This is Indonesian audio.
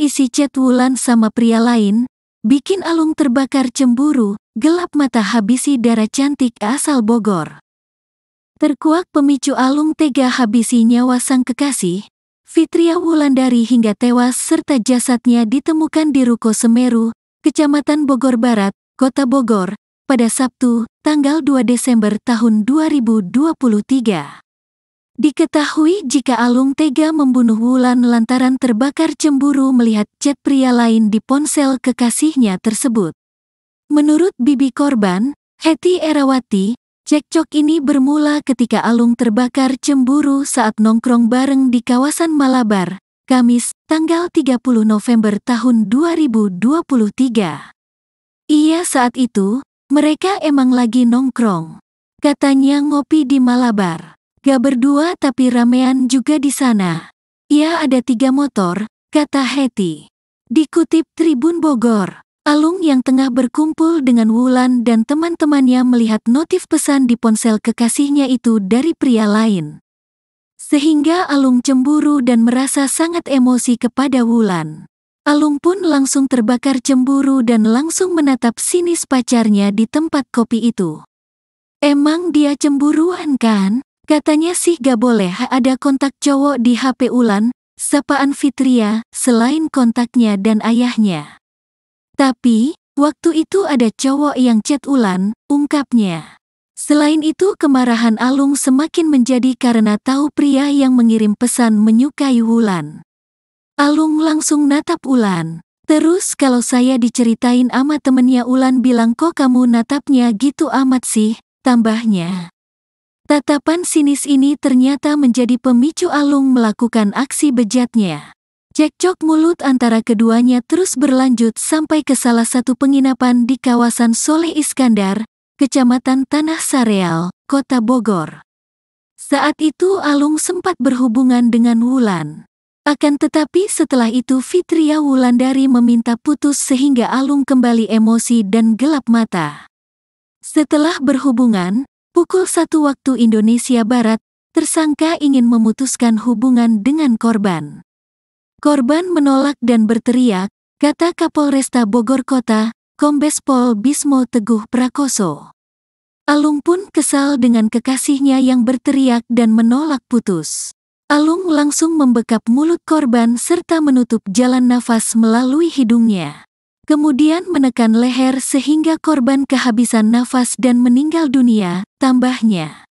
isi chat Wulan sama pria lain, bikin Alung terbakar cemburu, gelap mata habisi darah cantik asal Bogor. Terkuak pemicu Alung tega habisi nyawa sang kekasih, Fitria Wulandari hingga tewas serta jasadnya ditemukan di Ruko Semeru, Kecamatan Bogor Barat, Kota Bogor, pada Sabtu, tanggal 2 Desember tahun 2023. Diketahui jika Alung tega membunuh Wulan lantaran terbakar cemburu melihat chat pria lain di ponsel kekasihnya tersebut. Menurut bibi korban, Heti Erawati, cekcok ini bermula ketika Alung terbakar cemburu saat nongkrong bareng di kawasan Malabar, Kamis, tanggal 30 November tahun 2023. Iya saat itu, mereka emang lagi nongkrong. Katanya ngopi di Malabar. Gak berdua tapi ramean juga di sana. Ya ada tiga motor, kata Heti. Dikutip Tribun Bogor, Alung yang tengah berkumpul dengan Wulan dan teman-temannya melihat notif pesan di ponsel kekasihnya itu dari pria lain. Sehingga Alung cemburu dan merasa sangat emosi kepada Wulan. Alung pun langsung terbakar cemburu dan langsung menatap sinis pacarnya di tempat kopi itu. Emang dia cemburuan kan? Katanya sih gak boleh ada kontak cowok di HP Ulan, sapaan Fitria, selain kontaknya dan ayahnya. Tapi, waktu itu ada cowok yang chat Ulan, ungkapnya. Selain itu kemarahan Alung semakin menjadi karena tahu pria yang mengirim pesan menyukai Ulan. Alung langsung natap Ulan. Terus kalau saya diceritain ama temennya Ulan bilang kok kamu natapnya gitu amat sih, tambahnya. Tatapan sinis ini ternyata menjadi pemicu Alung melakukan aksi bejatnya. Cekcok mulut antara keduanya terus berlanjut sampai ke salah satu penginapan di kawasan Soleh Iskandar, Kecamatan Tanah Sareal, Kota Bogor. Saat itu Alung sempat berhubungan dengan Wulan. Akan tetapi setelah itu Fitria Wulandari meminta putus sehingga Alung kembali emosi dan gelap mata. Setelah berhubungan, Pukul satu waktu Indonesia Barat, tersangka ingin memutuskan hubungan dengan korban. Korban menolak dan berteriak, kata Kapolresta Bogor Kota, Kombes Pol Bismo Teguh Prakoso. Alung pun kesal dengan kekasihnya yang berteriak dan menolak putus. Alung langsung membekap mulut korban serta menutup jalan nafas melalui hidungnya. Kemudian menekan leher sehingga korban kehabisan nafas dan meninggal dunia, Tambahnya,